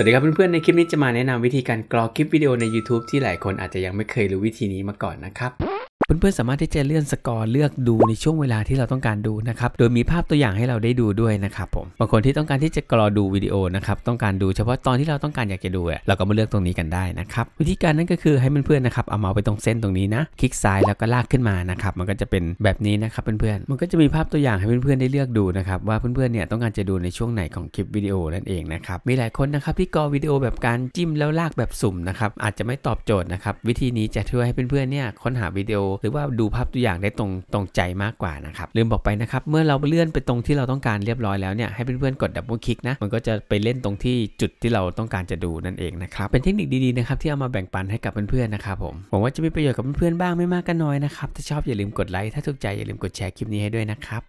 สวัสดีครับเพื่อนๆ ในคลิปนี้จะมาแนะนำวิธีการกรอคลิปวิดีโอใน YouTube ที่หลายคนอาจจะยังไม่เคยรู้วิธีนี้มาก่อนนะครับเพื่อน ๆ สามารถที่จะเลื่อนสกอร์เลือกดูในช่วงเวลาที่เราต้องการดูนะครับโดยมีภาพตัวอย่างให้เราได้ดูด้วยนะครับผมบางคนที่ต้องการที่จะกรอดูวิดีโอนะครับต้องการดูเฉพาะตอนที่เราต้องการอยากจะดูเราก็มาเลือกตรงนี้กันได้นะครับ วิธีการนั้นก็คือให้เพื่อนๆนะครับเอาเมาส์ไปตรงเส้นตรงนี้นะคลิกซ้ายแล้วก็ลากขึ้นมานะครับมันก็จะเป็นแบบนี้นะครับเพื่อนๆมันก็จะมีภาพตัวอย่างให้เพื่อนๆได้เลือกดูนะครับ ว่าเพื่อนๆเนี่ยต้องการจะดูในช่วงไหนของคลิปวิดีโอนั่นเองนะครับมีหลายคนนะครับที่กรอวิดีโอแบบการจิ้ม แล้วลากแบบสุ่มนะครับอาจจะไม่ตอบโจทย์นะครับวิธีนี้จะช่วยให้เพื่อนๆเนี่ยค้นหาวิดีโอหรือว่าดูภาพตัวอย่างได้ตรงตรงใจมากกว่านะครับ ลืมบอกไปนะครับ เมื่อเราเลื่อนไปตรงที่เราต้องการเรียบร้อยแล้วเนี่ย ให้เพื่อนๆกดดับเบิลคลิกนะมันก็จะไปเล่นตรงที่จุดที่เราต้องการจะดูนั่นเองนะครับ เป็นเทคนิคดีๆนะครับ ที่เอามาแบ่งปันให้กับเพื่อนๆนะครับผมหวังว่าจะมีประโยชน์กับเพื่อนๆบ้างไม่มากก็น้อยนะครับถ้าชอบอย่าลืมกดไลค์ถ้าถูกใจอย่าลืมกดแชร์คลิปนี้ให้ด้วยนะครับ